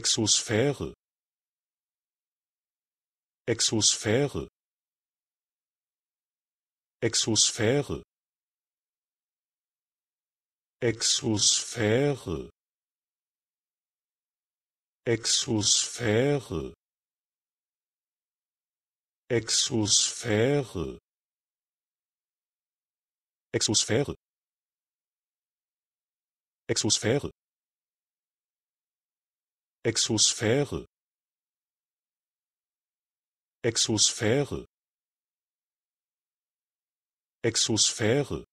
Exosphäre Exosphäre Exosphäre Exosphäre Exosphäre Exosphäre Exosphäre Exosphäre Exosphäre Exosphäre Exosphäre